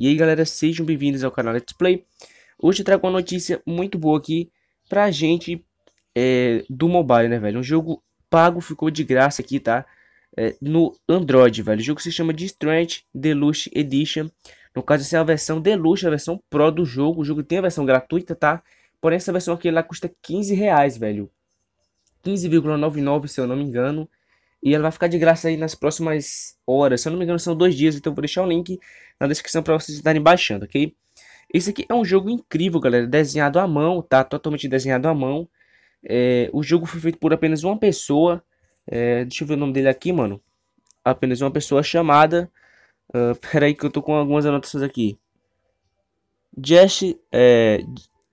E aí galera, sejam bem-vindos ao canal Let's Play. Hoje trago uma notícia muito boa aqui pra gente é, do mobile, né velho? Um jogo pago ficou de graça aqui, tá? É, no Android, velho. O jogo se chama Strange Deluxe Edition. No caso, essa é a versão Deluxe, a versão Pro do jogo. O jogo tem a versão gratuita, tá? Porém, essa versão aqui ela custa 15 reais, velho. 15,99 se eu não me engano. E ela vai ficar de graça aí nas próximas horas. Se eu não me engano, são dois dias. Então vou deixar o link na descrição para vocês estarem baixando, ok? Esse aqui é um jogo incrível, galera. Desenhado à mão, tá? Totalmente desenhado à mão. É, o jogo foi feito por apenas uma pessoa. É, deixa eu ver o nome dele aqui, mano. Apenas uma pessoa chamada. Ah, uh, pera aí que eu tô com algumas anotações aqui. Jesse, é,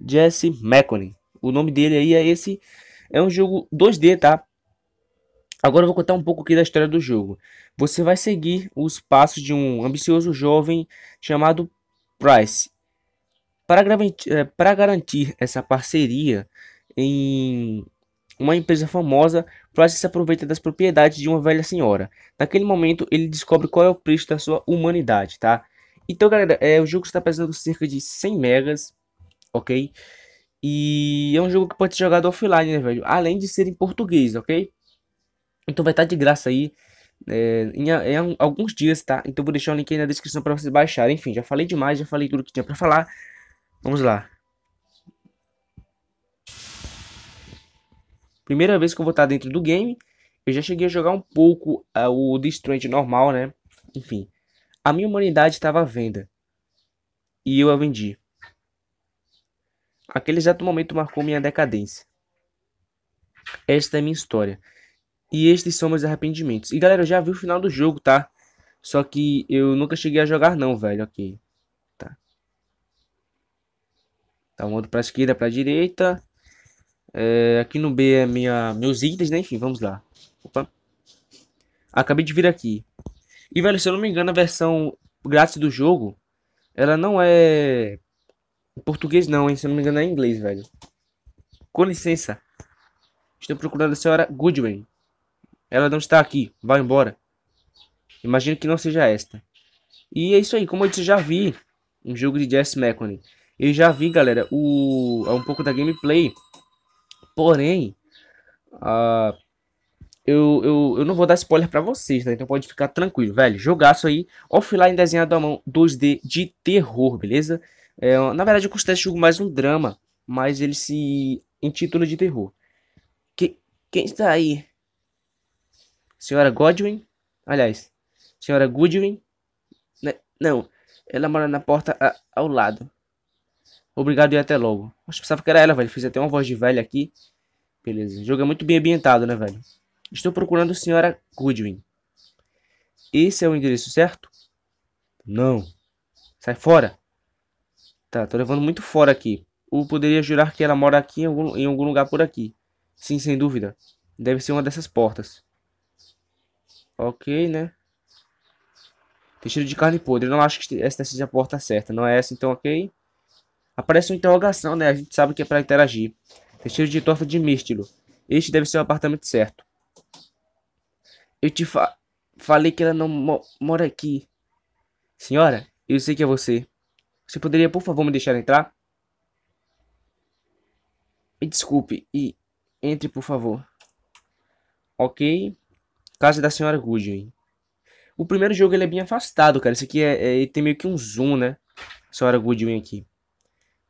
Jesse McConney. O nome dele aí é esse. É um jogo 2D, tá? Agora eu vou contar um pouco aqui da história do jogo. Você vai seguir os passos de um ambicioso jovem chamado Price. Para, garantir, eh, para garantir essa parceria em uma empresa famosa, Price se aproveita das propriedades de uma velha senhora. Naquele momento, ele descobre qual é o preço da sua humanidade, tá? Então, galera, é, o jogo está pesando cerca de 100 megas, ok? E é um jogo que pode ser jogado offline, né, velho? Além de ser em português, ok? Então vai estar tá de graça aí é, em, em, alguns dias, tá? Então vou deixar o link aí na descrição para vocês baixarem. Enfim, já falei demais, já falei tudo que tinha para falar. Vamos lá. Primeira vez que eu vou estar tá dentro do game, eu já cheguei a jogar um pouco uh, o Destroyed normal, né? Enfim, a minha humanidade estava à venda. E eu a vendi. Aquele exato momento marcou minha decadência. Esta é minha história. E estes são meus arrependimentos. E galera, eu já vi o final do jogo, tá? Só que eu nunca cheguei a jogar não, velho. Aqui. Tá. Tá, um outro pra esquerda, pra direita. É, aqui no B é minha, meus itens, né? Enfim, vamos lá. Opa. Acabei de vir aqui. E, velho, se eu não me engano, a versão grátis do jogo, ela não é em português não, hein? Se eu não me engano é em inglês, velho. Com licença. Estou procurando a senhora Goodwin. Ela não está aqui. Vá embora. Imagino que não seja esta. E é isso aí. Como eu disse, já vi um jogo de Jess McConney Eu já vi, galera, o é um pouco da gameplay. Porém, uh, eu, eu, eu não vou dar spoiler para vocês, né? Então pode ficar tranquilo, velho. Jogaço aí, offline desenhado à mão, 2D de terror, beleza? É, na verdade, eu considero esse jogo mais um drama, mas ele se intitula de terror. Que, quem está aí? Senhora Godwin, aliás, senhora Goodwin, né? não, ela mora na porta a, ao lado. Obrigado e até logo. Acho que pensava que era ela, velho. Fiz até uma voz de velha aqui. Beleza. O jogo é muito bem ambientado, né, velho? Estou procurando a senhora Goodwin. Esse é o endereço certo? Não. Sai fora. Tá, tô levando muito fora aqui. Ou poderia jurar que ela mora aqui em algum, em algum lugar por aqui. Sim, sem dúvida. Deve ser uma dessas portas. Ok, né? Tem cheiro de carne podre. Eu não acho que essa seja a porta certa. Não é essa, então, ok? Aparece uma interrogação, né? A gente sabe que é para interagir. Tem cheiro de torta de místilo. Este deve ser o apartamento certo. Eu te fa falei que ela não mo mora aqui. Senhora, eu sei que é você. Você poderia, por favor, me deixar entrar? Me desculpe e entre, por favor. Ok. Casa da Senhora Goodwin. O primeiro jogo ele é bem afastado, cara. Esse aqui é, é ele tem meio que um zoom, né? Senhora Goodwin aqui.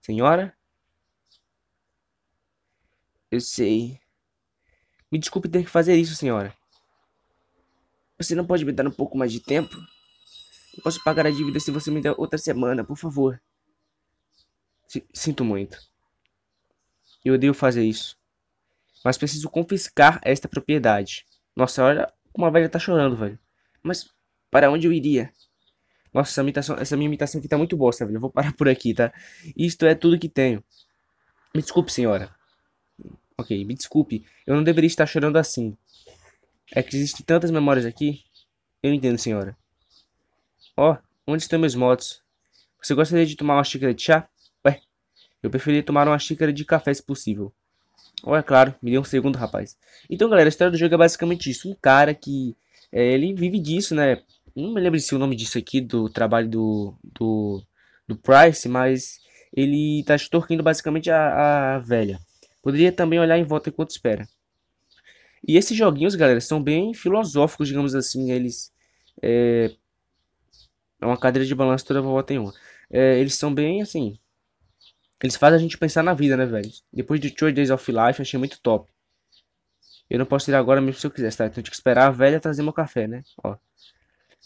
Senhora? Eu sei. Me desculpe ter que fazer isso, senhora. Você não pode me dar um pouco mais de tempo? Eu posso pagar a dívida se você me der outra semana, por favor. Sinto muito. Eu odeio fazer isso. Mas preciso confiscar esta propriedade. Nossa, olha como a velha tá chorando, velho. Mas para onde eu iria? Nossa, essa, imitação, essa minha imitação aqui tá muito boa, velho. Eu vou parar por aqui, tá? Isto é tudo que tenho. Me desculpe, senhora. Ok, me desculpe. Eu não deveria estar chorando assim. É que existem tantas memórias aqui. Eu entendo, senhora. Ó, oh, onde estão meus motos? Você gostaria de tomar uma xícara de chá? Ué, eu preferia tomar uma xícara de café se possível. Oh, é claro, me deu um segundo, rapaz. Então, galera, a história do jogo é basicamente isso. Um cara que. É, ele vive disso, né? Não me lembro se o nome disso aqui, do trabalho do. do, do Price, mas ele tá extorquindo basicamente a, a velha. Poderia também olhar em volta enquanto espera. E esses joguinhos, galera, são bem filosóficos, digamos assim. Eles. É, é uma cadeira de balanço toda volta em uma. É, eles são bem assim. Eles fazem a gente pensar na vida, né, velho? Depois de Two Days of Life, achei muito top. Eu não posso ir agora mesmo se eu quisesse, tá? Então tinha que esperar a velha trazer meu café, né? Ó.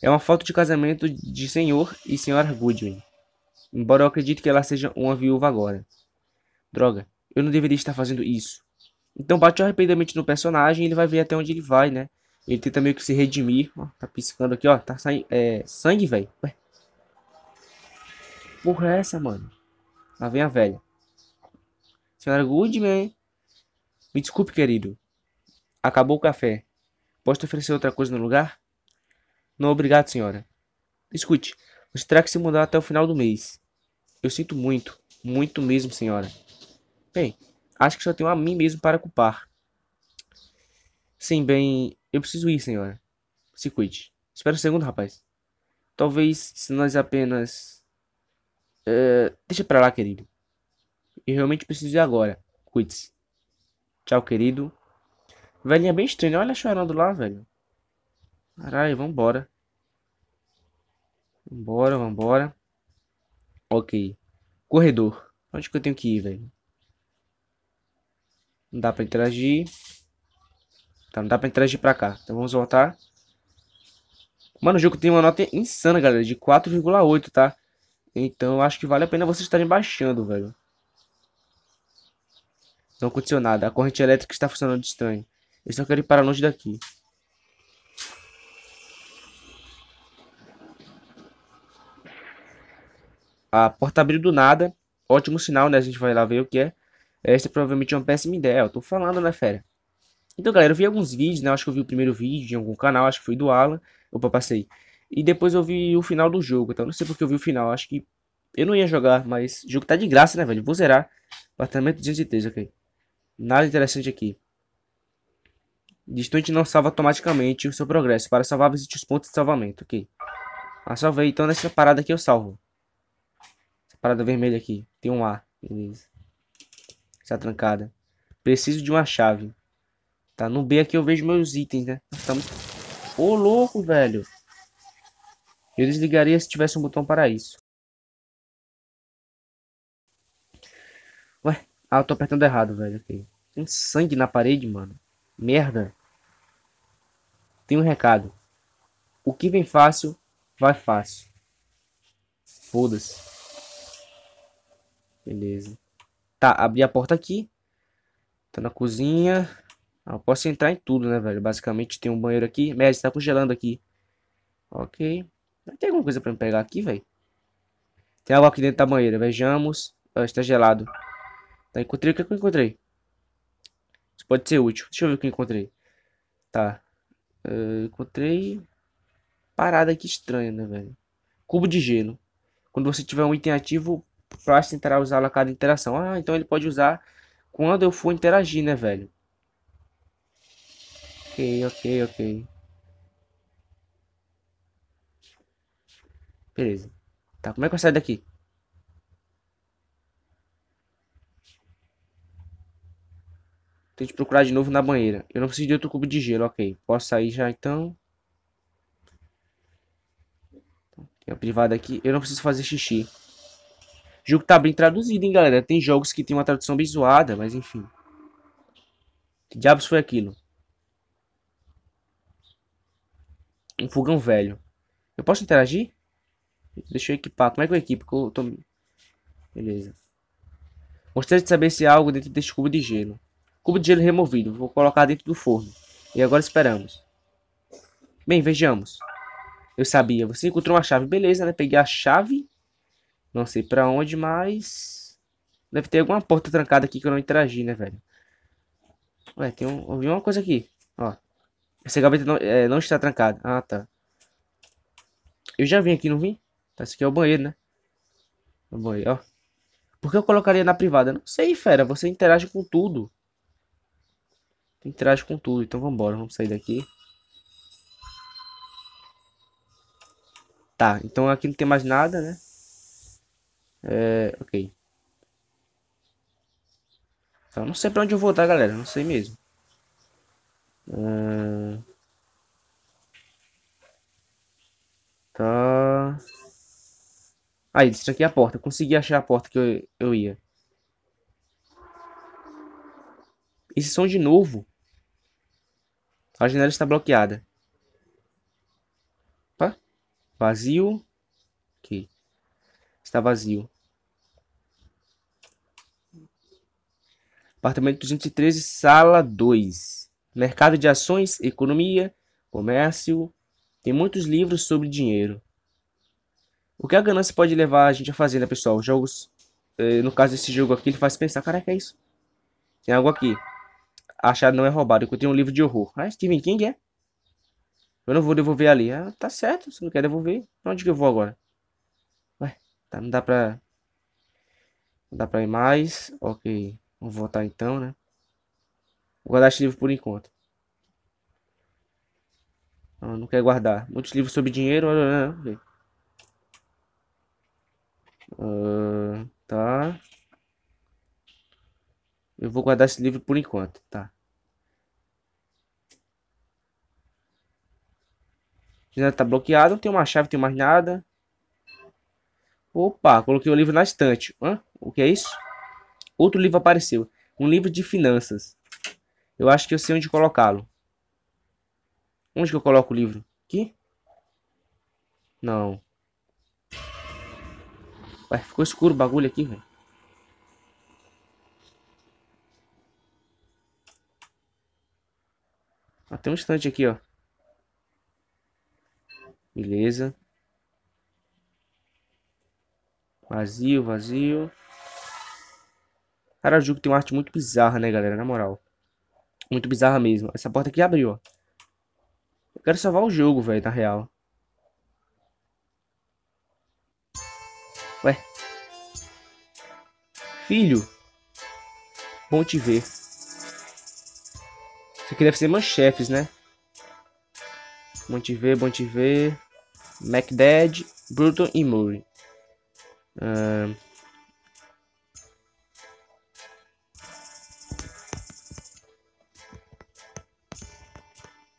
É uma foto de casamento de senhor e senhora Goodwin. Embora eu acredite que ela seja uma viúva agora. Droga, eu não deveria estar fazendo isso. Então bate arrependimento no personagem e ele vai ver até onde ele vai, né? Ele tenta meio que se redimir. Ó, tá piscando aqui, ó. Tá saindo. É, sangue, velho. Porra, é essa, mano? Lá vem a velha. Senhora Goodman, me desculpe, querido. Acabou o café. Posso te oferecer outra coisa no lugar? Não, obrigado, senhora. Escute, você terá que se mudar até o final do mês. Eu sinto muito, muito mesmo, senhora. Bem, acho que só tenho a mim mesmo para culpar. Sim, bem, eu preciso ir, senhora. Se cuide. Espera um segundo, rapaz. Talvez, se nós apenas eh, deixa pra lá, querido. Eu realmente preciso ir agora. Cuide-se. Tchau, querido. Velhinha bem estranha. Olha chorando lá, velho. Caralho, vambora. Vambora, vambora. Ok. Corredor. Onde que eu tenho que ir, velho? Não dá pra interagir. Tá, não dá pra interagir pra cá. Então vamos voltar. Mano, o jogo tem uma nota insana, galera. De 4,8, tá? Então acho que vale a pena vocês estarem baixando, velho. Não aconteceu nada. A corrente elétrica está funcionando estranho. Eu só quero ir para longe daqui. A porta abriu do nada. Ótimo sinal, né? A gente vai lá ver o que é. Esta é provavelmente é uma péssima ideia. Eu tô falando, né, fera? Então, galera, eu vi alguns vídeos, né? Eu acho que eu vi o primeiro vídeo em algum canal. Acho que foi do Alan. Opa, passei. E depois eu vi o final do jogo, então não sei porque eu vi o final, acho que eu não ia jogar, mas o jogo tá de graça, né, velho? Vou zerar. Apartamento 203, ok. Nada interessante aqui. Distante não salva automaticamente o seu progresso. Para salvar, visite os pontos de salvamento, ok. Ah, salvei. Então nessa parada aqui eu salvo. Essa parada vermelha aqui. Tem um A. Beleza. Está trancada. Preciso de uma chave. Tá, no B aqui eu vejo meus itens, né? Tá Ô, louco, velho. Eu desligaria se tivesse um botão para isso. Ué, ah, eu tô apertando errado, velho. Okay. Tem sangue na parede, mano. Merda. Tem um recado. O que vem fácil, vai fácil. Foda-se. Beleza. Tá, abri a porta aqui. Tá na cozinha. Ah, eu posso entrar em tudo, né, velho? Basicamente tem um banheiro aqui. Merda, está congelando aqui. Ok. Tem alguma coisa pra me pegar aqui, velho? Tem algo aqui dentro da banheira. Vejamos. Ah, está gelado. Tá, encontrei o que, é que eu encontrei. Isso pode ser útil. Deixa eu ver o que eu encontrei. Tá. Uh, encontrei... Parada aqui estranha, né, velho? Cubo de gelo. Quando você tiver um item ativo, o Flash tentará usá-lo a cada interação. Ah, então ele pode usar quando eu for interagir, né, velho? Ok, ok, ok. Beleza. Tá, como é que eu saio daqui? Tem que procurar de novo na banheira. Eu não preciso de outro cubo de gelo, ok. Posso sair já então. Tem a privada aqui. Eu não preciso fazer xixi. O jogo tá bem traduzido, hein, galera. Tem jogos que tem uma tradução bem zoada, mas enfim. Que diabos foi aquilo? Um fogão velho. Eu posso interagir? Deixa eu equipar. Como é que eu equipo? Eu tô... Beleza. Gostaria de saber se há algo dentro deste cubo de gelo. Cubo de gelo removido. Vou colocar dentro do forno. E agora esperamos. Bem, vejamos. Eu sabia. Você encontrou uma chave. Beleza, né? Peguei a chave. Não sei pra onde, mas... Deve ter alguma porta trancada aqui que eu não interagi, né, velho? Ué, tem um... Ouvi uma coisa aqui. Ó. Essa gaveta não, é, não está trancada. Ah, tá. Eu já vim aqui, não vim? Tá, esse aqui é o banheiro, né? O banheiro, ó. Por que eu colocaria na privada? Não sei, fera. Você interage com tudo. Interage com tudo. Então vambora, vamos sair daqui. Tá, então aqui não tem mais nada, né? É, ok. Então, não sei pra onde eu vou, tá, galera? Não sei mesmo. Uh... Tá... Aí, destaquei a porta. Consegui achar a porta que eu, eu ia. Esse som de novo. A janela está bloqueada. Opa. Vazio. Ok. Está vazio. Apartamento 213, sala 2. Mercado de ações, economia, comércio. Tem muitos livros sobre dinheiro. O que a ganância pode levar a gente a fazer, né, pessoal? Jogos. Eh, no caso desse jogo aqui, ele faz pensar: caraca, é isso. Tem algo aqui. Achado não é roubado. tenho um livro de horror. Ah, Stephen King é? Eu não vou devolver ali. Ah, tá certo. Você não quer devolver? Pra onde que eu vou agora? Ué, tá, não dá pra. Não dá pra ir mais. Ok. Vamos voltar então, né? Vou guardar esse livro por enquanto. Não, ah, não quer guardar. Muitos livros sobre dinheiro. não. Ah, ah, Uh, tá. Eu vou guardar esse livro por enquanto, tá? Já tá bloqueado, não tem uma chave, não tem mais nada. Opa, coloquei o livro na estante. Hã? O que é isso? Outro livro apareceu. Um livro de finanças. Eu acho que eu sei onde colocá-lo. Onde que eu coloco o livro? Aqui? Não. Ué, ficou escuro o bagulho aqui, velho. Ah, tem um instante aqui, ó. Beleza. Vazio, vazio. Harajuku tem uma arte muito bizarra, né, galera? Na moral. Muito bizarra mesmo. Essa porta aqui abriu, ó. Eu quero salvar o jogo, velho, na real. Filho, bom te ver. Isso aqui deve ser manchefes, né? Bom te ver, bom te ver. MacDad, Bruton e Murray. Uh...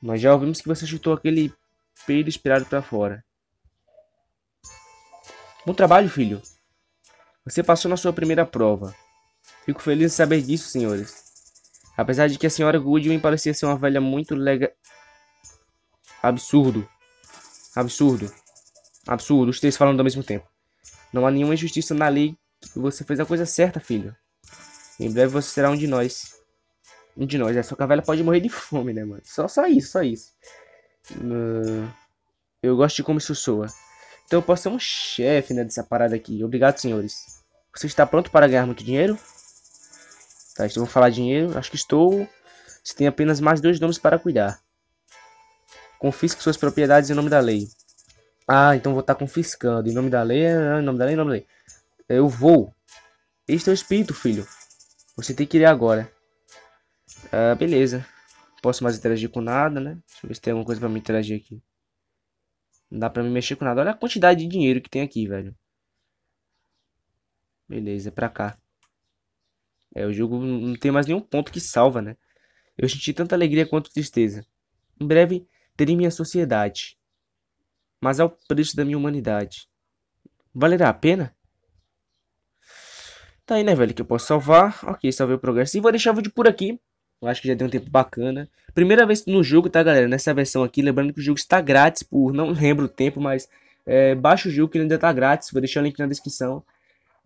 Nós já ouvimos que você chutou aquele peido esperado para fora. Bom trabalho, filho. Você passou na sua primeira prova. Fico feliz em saber disso, senhores. Apesar de que a senhora Goodwin parecia ser uma velha muito lega... Absurdo. Absurdo. Absurdo. Os três falando ao mesmo tempo. Não há nenhuma injustiça na lei. Você fez a coisa certa, filho. Em breve você será um de nós. Um de nós. É só que a velha pode morrer de fome, né, mano? Só, só isso, só isso. Uh... Eu gosto de como isso soa. Então eu posso ser um chefe né, dessa parada aqui. Obrigado, senhores. Você está pronto para ganhar muito dinheiro? Tá, então vamos falar dinheiro. Acho que estou. Você tem apenas mais dois nomes para cuidar. Confisque suas propriedades em nome da lei. Ah, então vou estar confiscando. Em nome da lei, em nome da lei, em nome da lei. Eu vou. Este é o espírito, filho. Você tem que ir agora. Ah, beleza. posso mais interagir com nada, né? Deixa eu ver se tem alguma coisa para me interagir aqui. Não dá pra me mexer com nada. Olha a quantidade de dinheiro que tem aqui, velho. Beleza, é pra cá. É, o jogo não tem mais nenhum ponto que salva, né? Eu senti tanta alegria quanto tristeza. Em breve, terei minha sociedade. Mas ao preço da minha humanidade. Valerá a pena? Tá aí, né, velho, que eu posso salvar. Ok, salvei o progresso. E vou deixar o vídeo por aqui. Eu acho que já deu um tempo bacana. Primeira vez no jogo, tá, galera? Nessa versão aqui. Lembrando que o jogo está grátis por... Não lembro o tempo, mas... É, baixa o jogo que ainda tá grátis. Vou deixar o link na descrição.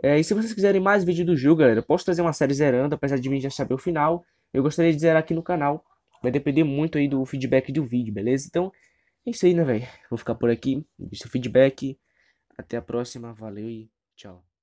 É, e se vocês quiserem mais vídeo do jogo, galera, eu posso trazer uma série zerando, apesar de mim já saber o final. Eu gostaria de zerar aqui no canal. Vai depender muito aí do feedback do vídeo, beleza? Então, é isso aí, né, velho? Vou ficar por aqui. Deixa o feedback. Até a próxima. Valeu e tchau.